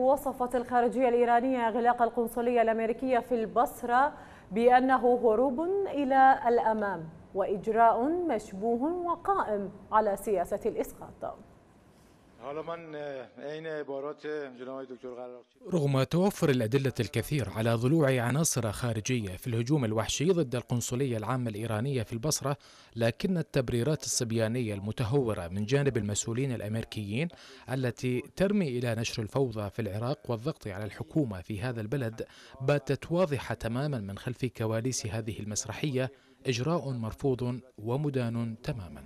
وصفت الخارجية الإيرانية إغلاق القنصلية الأمريكية في البصرة بأنه هروب إلى الأمام وإجراء مشبوه وقائم على سياسة الإسقاط اه، رغم توفر الأدلة الكثير على ضلوع عناصر خارجية في الهجوم الوحشي ضد القنصلية العامة الإيرانية في البصرة لكن التبريرات الصبيانية المتهورة من جانب المسؤولين الأمريكيين التي ترمي إلى نشر الفوضى في العراق والضغط على الحكومة في هذا البلد باتت واضحة تماما من خلف كواليس هذه المسرحية إجراء مرفوض ومدان تماما